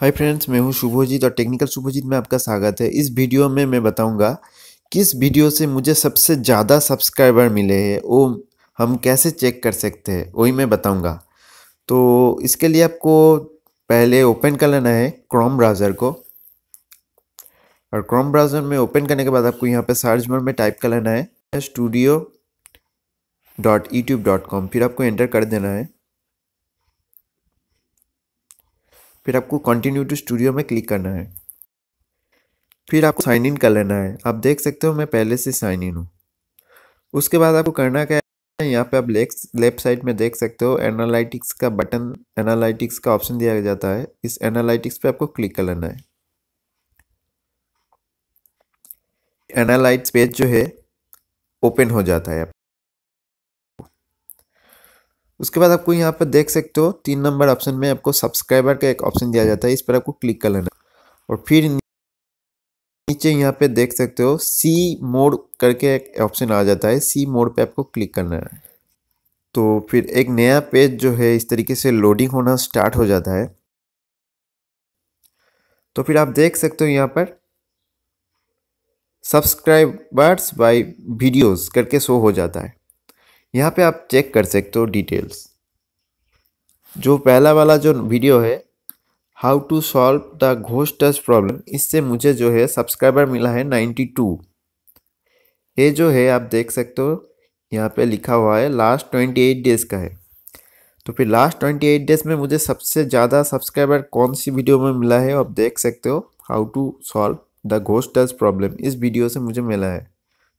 hi friends मैं हूं शुभोजीत और टेक्निकल शुभोजीत में आपका स्वागत है इस वीडियो में मैं बताऊंगा किस वीडियो से मुझे सबसे ज़्यादा सब्सक्राइबर मिले हैं वो हम कैसे चेक कर सकते हैं वही मैं बताऊंगा तो इसके लिए आपको पहले ओपन कर लेना है क्रोम ब्राउज़र को और क्रोम ब्राउज़र में ओपन करने के बाद आपको यहाँ पर सर्च बार में टाइप कर लेना है studio dot YouTube dot com फिर आपको एंटर कर देना है फिर आपको कंटिन्यू टू स्टूडियो में क्लिक करना है फिर आपको साइन इन कर लेना है आप देख सकते हो मैं पहले से साइन इन हूँ उसके बाद आपको करना क्या है यहाँ पे आप लेफ्ट साइड में देख सकते हो एनालिटिक्स का बटन एनालिटिक्स का ऑप्शन दिया जाता है इस एनालिटिक्स पे आपको क्लिक कर लेना है एनालाइट्स पेज जो है ओपन हो जाता है उसके बाद आपको यहाँ पर देख सकते हो तीन नंबर ऑप्शन में आपको सब्सक्राइबर का एक ऑप्शन दिया जाता है इस पर आपको क्लिक कर लेना और फिर नीचे यहाँ पे देख सकते हो सी मोड करके एक ऑप्शन आ जाता है सी मोड पे आपको क्लिक करना है तो फिर एक नया पेज जो है इस तरीके से लोडिंग होना स्टार्ट हो जाता है तो फिर आप देख सकते हो यहाँ पर सब्सक्राइबर्स बाय वीडियोस करके शो हो जाता है यहाँ पे आप चेक कर सकते हो डिटेल्स जो पहला वाला जो वीडियो है हाउ टू सॉल्व द घोष टच प्रॉब्लम इससे मुझे जो है सब्सक्राइबर मिला है नाइन्टी टू ये जो है आप देख सकते हो यहाँ पे लिखा हुआ है लास्ट ट्वेंटी एट डेज़ का है तो फिर लास्ट ट्वेंटी एट डेज़ में मुझे सबसे ज़्यादा सब्सक्राइबर कौन सी वीडियो में मिला है आप देख सकते हो हाउ टू सॉल्व द घोष टच प्रॉब्लम इस वीडियो से मुझे मिला है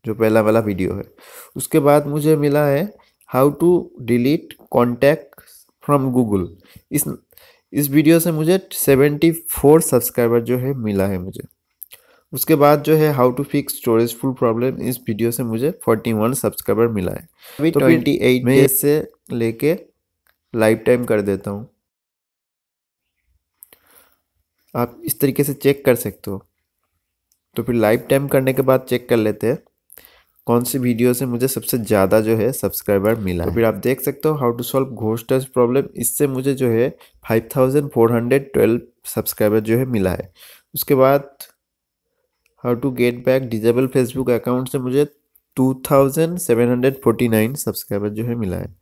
जो पहला वाला वीडियो है उसके बाद मुझे मिला है how to delete contact from Google इस इस वीडियो से मुझे सेवेंटी फोर सब्सक्राइबर जो है मिला है मुझे उसके बाद जो है how to fix storage full problem इस वीडियो से मुझे फोर्टी वन सब्सक्राइबर मिला है अभी ट्वेंटी तो एट में इससे लेके लाइफ टाइम कर देता हूँ आप इस तरीके से चेक कर सकते हो तो फिर लाइफ टाइम करने के बाद चेक कर लेते हैं कौन सी वीडियो से मुझे सबसे ज़्यादा जो है सब्सक्राइबर मिला तो फिर आप देख सकते हो how to solve ghost touch problem इससे मुझे जो है five thousand four hundred twelve subscriber जो है मिला है उसके बाद how to get back disable Facebook account से मुझे two thousand seven hundred nine subscriber जो है मिला है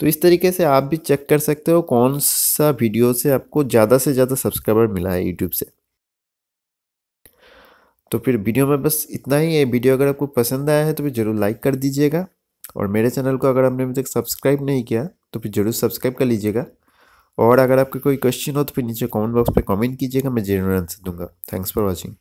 तो इस तरीके से आप भी चेक कर सकते हो कौन सा वीडियो से आपको ज़्यादा से ज़्यादा सब्सक्राइबर मिला है यूट्यूब से तो फिर वीडियो में बस इतना ही है वीडियो अगर आपको पसंद आया है तो फिर ज़रूर लाइक कर दीजिएगा और मेरे चैनल को अगर आपने अभी तक सब्सक्राइब नहीं किया तो फिर ज़रूर सब्सक्राइब कर लीजिएगा और अगर आपके कोई क्वेश्चन हो तो फिर नीचे कमेंट बॉक्स पे कमेंट कीजिएगा मैं ज़रूर आंसर दूंगा थैंक्स फॉर वाचिंग